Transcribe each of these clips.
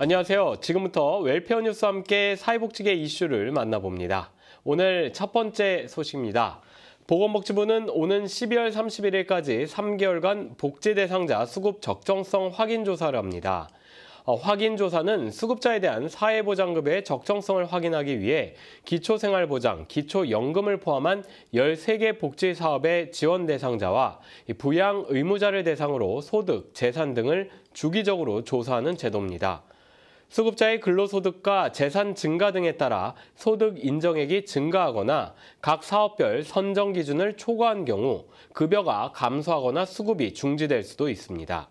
안녕하세요. 지금부터 웰페어 뉴스와 함께 사회복지계 이슈를 만나봅니다. 오늘 첫 번째 소식입니다. 보건복지부는 오는 12월 31일까지 3개월간 복지 대상자 수급 적정성 확인 조사를 합니다. 어, 확인 조사는 수급자에 대한 사회보장급의 적정성을 확인하기 위해 기초생활보장, 기초연금을 포함한 13개 복지사업의 지원 대상자와 부양 의무자를 대상으로 소득, 재산 등을 주기적으로 조사하는 제도입니다. 수급자의 근로소득과 재산 증가 등에 따라 소득 인정액이 증가하거나 각 사업별 선정 기준을 초과한 경우 급여가 감소하거나 수급이 중지될 수도 있습니다.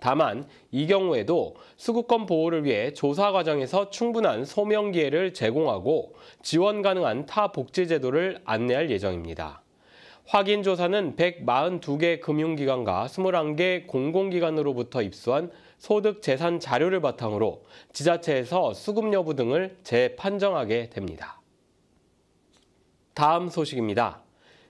다만 이 경우에도 수급권 보호를 위해 조사 과정에서 충분한 소명 기회를 제공하고 지원 가능한 타 복지 제도를 안내할 예정입니다. 확인 조사는 142개 금융기관과 21개 공공기관으로부터 입수한 소득 재산 자료를 바탕으로 지자체에서 수급 여부 등을 재판정하게 됩니다. 다음 소식입니다.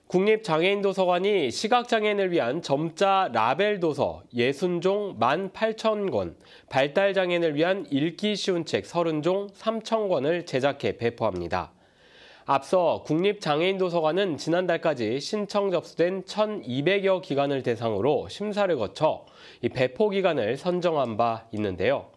국립장애인도서관이 시각장애인을 위한 점자 라벨 도서 60종 18,000권, 발달장애인을 위한 읽기 쉬운 책 30종 3,000권을 제작해 배포합니다. 앞서 국립장애인도서관은 지난달까지 신청 접수된 1,200여 기관을 대상으로 심사를 거쳐 배포 기관을 선정한 바 있는데요.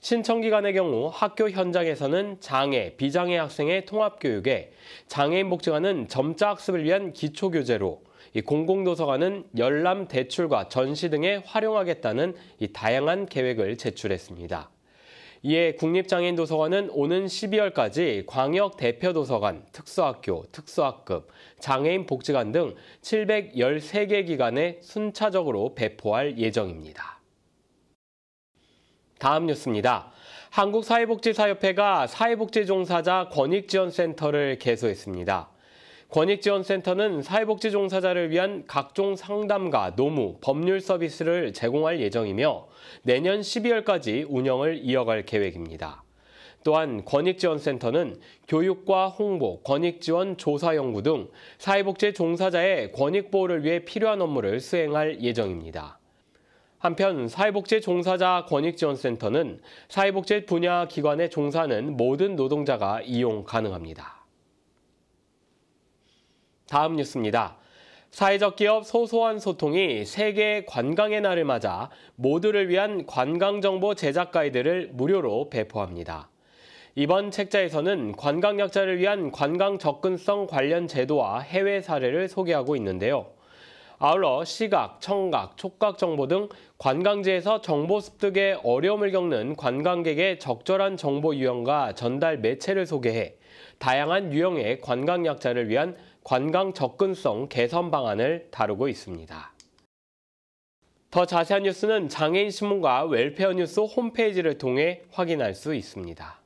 신청 기관의 경우 학교 현장에서는 장애, 비장애 학생의 통합교육에 장애인 복지관은 점자 학습을 위한 기초교재로 공공도서관은 열람 대출과 전시 등에 활용하겠다는 다양한 계획을 제출했습니다. 이에 국립장애인도서관은 오는 12월까지 광역 대표 도서관, 특수학교, 특수학급, 장애인 복지관 등 713개 기관에 순차적으로 배포할 예정입니다. 다음 뉴스입니다. 한국사회복지사협회가 사회복지종사자 권익지원센터를 개소했습니다. 권익지원센터는 사회복지 종사자를 위한 각종 상담과 노무, 법률 서비스를 제공할 예정이며 내년 12월까지 운영을 이어갈 계획입니다. 또한 권익지원센터는 교육과 홍보, 권익지원 조사 연구 등 사회복지 종사자의 권익보호를 위해 필요한 업무를 수행할 예정입니다. 한편 사회복지 종사자 권익지원센터는 사회복지 분야 기관에 종사하는 모든 노동자가 이용 가능합니다. 다음 뉴스입니다. 사회적 기업 소소한 소통이 세계 관광의 날을 맞아 모두를 위한 관광정보 제작 가이드를 무료로 배포합니다. 이번 책자에서는 관광약자를 위한 관광 접근성 관련 제도와 해외 사례를 소개하고 있는데요. 아울러 시각, 청각, 촉각 정보 등 관광지에서 정보 습득에 어려움을 겪는 관광객의 적절한 정보 유형과 전달 매체를 소개해 다양한 유형의 관광약자를 위한 관광 접근성 개선 방안을 다루고 있습니다. 더 자세한 뉴스는 장애인신문과 웰페어 뉴스 홈페이지를 통해 확인할 수 있습니다.